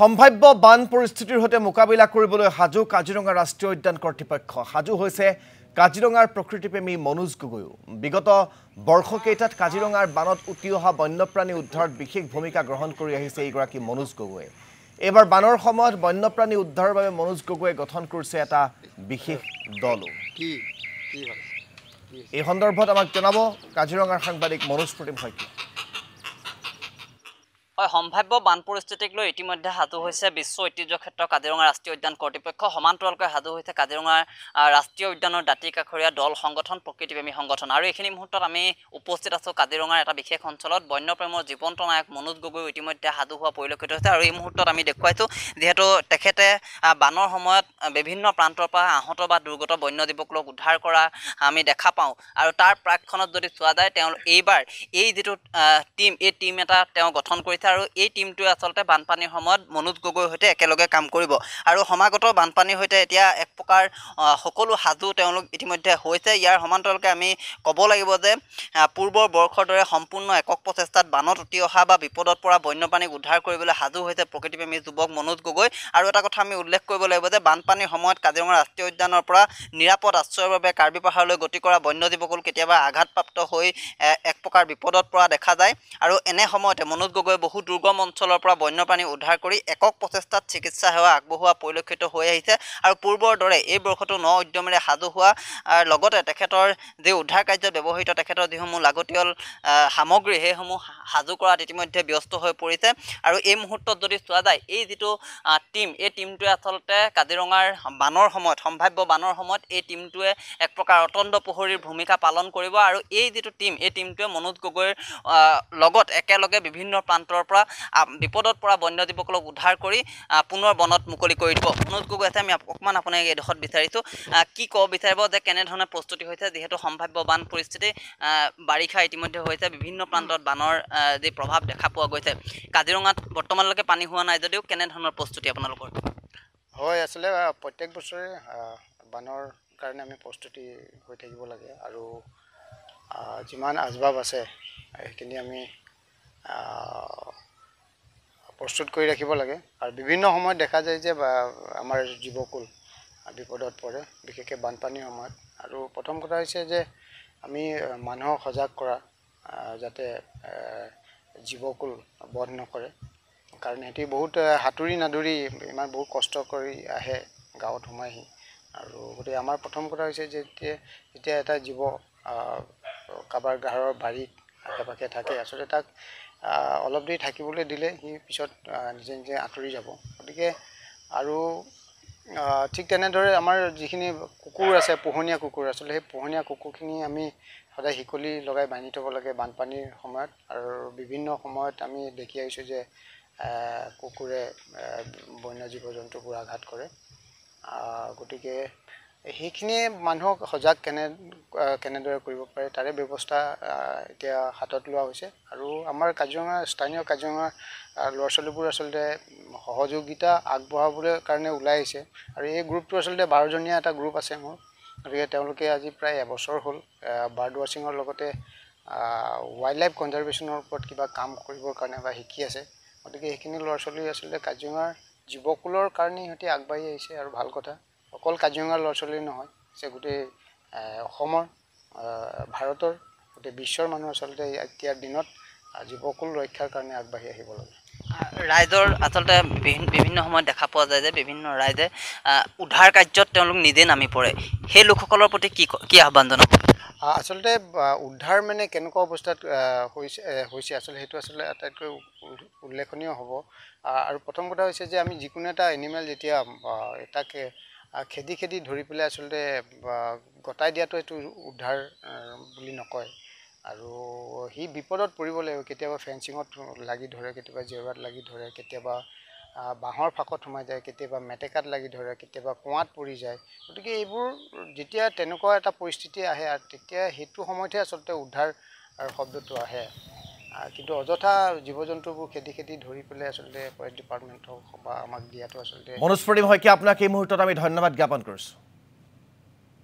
সম্ভাব্য বান পৰিস্থিতিৰ সৈতে মোকাবিলা কৰিবলৈ সাজু কাজিৰঙা ৰাষ্ট্ৰীয় উদ্যান কৰ্তৃপক্ষ সাজু হৈছে কাজিৰঙাৰ প্ৰকৃতিপ্ৰেমী মনোজ গগৈও বিগত বৰ্ষকেইটাত কাজিৰঙাৰ বানত উটি অহা বন্যপ্ৰাণী উদ্ধাৰত বিশেষ ভূমিকা গ্ৰহণ কৰি আহিছে এইগৰাকী মনোজ গগৈয়ে এইবাৰ বানৰ সময়ত বন্যপ্ৰাণী উদ্ধাৰৰ বাবে মনোজ গগৈয়ে গঠন কৰিছে এটা বিশেষ দলো এই সন্দৰ্ভত আমাক জনাব কাজিৰঙাৰ সাংবাদিক মনোজ প্ৰতিম শইকীয়া হয় সম্ভাব্য বান লৈ ইতিমধ্যে সাজু হৈছে বিশ্ব ঐতিহ্য ক্ষেত্ৰ কাজিৰঙা ৰাষ্ট্ৰীয় উদ্যান কৰ্তৃপক্ষ সমান্তৰালকৈ সাজু হৈছে কাজিৰঙাৰ ৰাষ্ট্ৰীয় উদ্যানৰ দাঁতি কাষৰিয়া দল সংগঠন প্ৰকৃতিপ্ৰেমী সংগঠন আৰু এইখিনি মুহূৰ্তত আমি উপস্থিত আছোঁ কাজিৰঙাৰ এটা বিশেষ অঞ্চলত বন্যপ্ৰেমৰ জীৱন্ত নায়ক মনোজ গগৈ ইতিমধ্যে সাজু হোৱা পৰিলক্ষিত হৈছে আৰু এই মুহূৰ্তত আমি দেখুৱাইছোঁ যিহেতু তেখেতে বানৰ সময়ত বিভিন্ন প্ৰান্তৰ পৰা আহত বা দুৰ্গত দুৰ্গত বন্যজীবক উদ্ধাৰ কৰা আমি দেখা পাওঁ আৰু তাৰ প্ৰাকখনত যদি চোৱা যায় তেওঁ এইবাৰ এই যিটো টিম এই টিম এটা তেওঁ গঠন কৰিছে আৰু এই টিমটোৱে আচলতে বানপানীৰ সময়ত মনোজ গগৈৰ সৈতে একেলগে কাম কৰিব আৰু সমাগত বানপানীৰ সৈতে এতিয়া এক প্ৰকাৰ সকলো সাজু তেওঁলোক ইতিমধ্যে হৈছে ইয়াৰ সমান্তৰালকৈ আমি ক'ব লাগিব যে পূৰ্বৰ বৰ্ষৰ দৰে সম্পূৰ্ণ একক প্ৰচেষ্টাত বানত উঠি অহা বা বিপদত পৰা বন্যপ্ৰাণীক উদ্ধাৰ কৰিবলৈ সাজু হৈছে প্ৰকৃতিপ্ৰেমী যুৱক মনোজ গগৈ আৰু এটা কথা আমি উল্লেখ কৰিব লাগিব যে বানপানীৰ সময়ত কাজিৰঙা ৰাষ্ট্ৰীয় উদ্যানৰ পৰা নিৰাপদ আশ্ৰয়ৰ বাবে কাৰ্বি পাহাৰলৈ গতি কৰা বন্য বন্যজীৱকুল কেতিয়াবা আঘাতপ্ৰাপ্ত হৈ এক প্ৰকাৰ বিপদত পৰা দেখা যায় আৰু এনে সময়তে মনোজ গগৈ বহুত দুৰ্গম অঞ্চলৰ পৰা বন্যপ্ৰাণী উদ্ধাৰ কৰি একক প্ৰচেষ্টাত চিকিৎসা সেৱা আগবঢ়োৱা পৰিলক্ষিত হৈ আহিছে আৰু পূৰ্বৰ দৰে এই বৰ্ষটো ন উদ্যমেৰে সাজু হোৱা লগতে তেখেতৰ যি উদ্ধাৰ কাৰ্য ব্যৱহৃত তেখেতৰ যিসমূহ লাগতিয়াল সামগ্ৰী সেইসমূহ সাজু কৰাত ইতিমধ্যে ব্যস্ত হৈ পৰিছে আৰু এই মুহূৰ্তত যদি চোৱা যায় এই যিটো টীম এই টীমটোৱে আচলতে কাজিৰঙাৰ বানৰ সময়ত সম্ভাৱ্য বানৰ সময়ত এই টীমটোৱে এক প্ৰকাৰ অতন্দ্ৰ পোহৰীৰ ভূমিকা পালন কৰিব আৰু এই যিটো টীম এই টীমটোৱে মনোজ গগৈৰ লগত একেলগে বিভিন্ন প্ৰান্তৰ বিপদৰ বিপদত পৰা বন্যজীৱসকলক উদ্ধাৰ কৰি পুনৰ বনত মুকলি কৰি দিব মনোজ গগৈ আছে আমি অকণমান আপোনাক এইডোখৰত বিচাৰিছোঁ কি ক'ব বিচাৰিব যে কেনেধৰণে প্ৰস্তুতি হৈছে যিহেতু সম্ভাৱ্য বান পৰিস্থিতি বাৰিষা ইতিমধ্যে হৈছে বিভিন্ন প্ৰান্তত বানৰ যি প্ৰভাৱ দেখা পোৱা গৈছে কাজিৰঙাত বৰ্তমানলৈকে পানী হোৱা নাই যদিও কেনেধৰণৰ প্ৰস্তুতি আপোনালোকৰ হয় আচলতে প্ৰত্যেক বছৰে বানৰ কাৰণে আমি প্ৰস্তুতি হৈ থাকিব লাগে আৰু যিমান আচবাব আছে সেইখিনি আমি প্ৰস্তুত কৰি ৰাখিব লাগে আৰু বিভিন্ন সময়ত দেখা যায় যে আমাৰ জীৱকুল বিপদত পৰে বিশেষকৈ বানপানীৰ সময়ত আৰু প্ৰথম কথা হৈছে যে আমি মানুহক সজাগ কৰা যাতে জীৱকুল বধ নকৰে কাৰণ সিহঁতি বহুত সাঁতুৰি নাদুৰি ইমান বহুত কষ্ট কৰি আহে গাঁৱত সোমাইহি আৰু গতিকে আমাৰ প্ৰথম কথা হৈছে যেতিয়া যেতিয়া এটা জীৱ কাৰোবাৰ গাঁৱৰ বাৰীত আশে পাশে থাকে আচলতে তাক অলপ দেৰি থাকিবলৈ দিলে সি পিছত নিজে নিজে আঁতৰি যাব গতিকে আৰু ঠিক তেনেদৰে আমাৰ যিখিনি কুকুৰ আছে পোহনীয়া কুকুৰ আচলতে সেই পোহনীয়া কুকুৰখিনি আমি সদায় শিকলি লগাই বান্ধি থ'ব লাগে বানপানীৰ সময়ত আৰু বিভিন্ন সময়ত আমি দেখি আহিছোঁ যে কুকুৰে বন্য জীৱ জন্তুবোৰ আঘাত কৰে গতিকে সেইখিনিয়ে মানুহক সজাগ কেনে কেনেদৰে কৰিব পাৰে তাৰে ব্যৱস্থা এতিয়া হাতত লোৱা হৈছে আৰু আমাৰ কাজিৰঙা স্থানীয় কাজিৰঙা ল'ৰা ছোৱালীবোৰ আচলতে সহযোগিতা আগবঢ়াবলৈ কাৰণে ওলাই আহিছে আৰু এই গ্ৰুপটো আচলতে বাৰজনীয়া এটা গ্ৰুপ আছে মোৰ গতিকে তেওঁলোকে আজি প্ৰায় এবছৰ হ'ল বাৰ্ড ৱাচিঙৰ লগতে ৱাইল্ড লাইফ কনজাৰ্ভেশ্যনৰ ওপৰত কিবা কাম কৰিবৰ কাৰণে বা শিকি আছে গতিকে সেইখিনি ল'ৰা ছোৱালী আচলতে কাজিৰঙাৰ যুৱকুলৰ কাৰণেই সিহঁতি আগবাঢ়ি আহিছে আৰু ভাল কথা অকল কাজিৰঙাৰ ল'ৰা ছোৱালী নহয় যে গোটেই অসমৰ ভাৰতৰ গোটেই বিশ্বৰ মানুহ আচলতে এতিয়াৰ দিনত যুৱকুল ৰক্ষাৰ কাৰণে আগবাঢ়ি আহিব লাগে ৰাইজৰ আচলতে বিভিন্ন সময়ত দেখা পোৱা যায় যে বিভিন্ন ৰাইজে উদ্ধাৰ কাৰ্যত তেওঁলোক নিজে নামি পৰে সেই লোকসকলৰ প্ৰতি কি কি আহ্বান জনাব আচলতে উদ্ধাৰ মানে কেনেকুৱা অৱস্থাত হৈছে হৈছে আচলতে সেইটো আচলতে আটাইতকৈ উল্লেখনীয় হ'ব আৰু প্ৰথম কথা হৈছে যে আমি যিকোনো এটা এনিমেল যেতিয়া এটাকে খেদি খেদি ধৰি পেলাই আচলতে গতাই দিয়াটো এইটো উদ্ধাৰ বুলি নকয় আৰু সি বিপদত পৰিব লাগিব কেতিয়াবা ফেঞ্চিঙত লাগি ধৰে কেতিয়াবা জেওৰাত লাগি ধৰে কেতিয়াবা বাঁহৰ ফাকত সোমাই যায় কেতিয়াবা মেটেকাত লাগি ধৰে কেতিয়াবা কুঁৱাত পৰি যায় গতিকে এইবোৰ যেতিয়া তেনেকুৱা এটা পৰিস্থিতি আহে তেতিয়া সেইটো সময়তহে আচলতে উদ্ধাৰ শব্দটো আহে কিন্তু অযথা জীৱ জন্তুবোৰ খেতি খেতি ধৰি পেলাই আচলতে ফৰেষ্ট ডিপাৰ্টমেণ্ট হওক বা আমাক দিয়াটো আচলতে মনোজ প্ৰদীম শইকীয়া আপোনাক এই মুহূৰ্তত আমি ধন্যবাদ জ্ঞাপন কৰিছোঁ